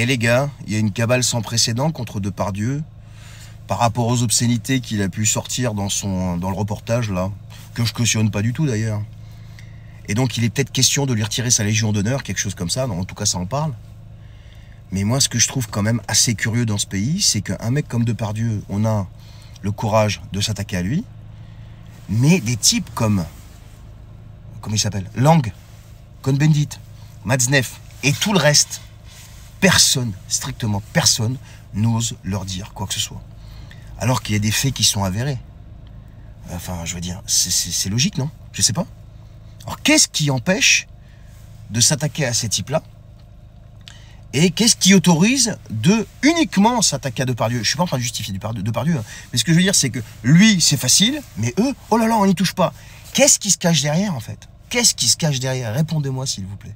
Et eh, les gars, il y a une cabale sans précédent contre Depardieu par rapport aux obscénités qu'il a pu sortir dans, son, dans le reportage, là, que je cautionne pas du tout d'ailleurs. Et donc il est peut-être question de lui retirer sa Légion d'honneur, quelque chose comme ça, en tout cas ça en parle. Mais moi ce que je trouve quand même assez curieux dans ce pays, c'est qu'un mec comme Depardieu, on a le courage de s'attaquer à lui, mais des types comme, comment il s'appelle, Lang, Cohn-Bendit, Matzneff et tout le reste, personne, strictement personne, n'ose leur dire quoi que ce soit. Alors qu'il y a des faits qui sont avérés. Enfin, je veux dire, c'est logique, non Je sais pas. Alors, qu'est-ce qui empêche de s'attaquer à ces types-là Et qu'est-ce qui autorise de uniquement s'attaquer à Depardieu Je suis pas en train de justifier Depardieu, hein. mais ce que je veux dire, c'est que lui, c'est facile, mais eux, oh là là, on n'y touche pas. Qu'est-ce qui se cache derrière, en fait Qu'est-ce qui se cache derrière Répondez-moi, s'il vous plaît.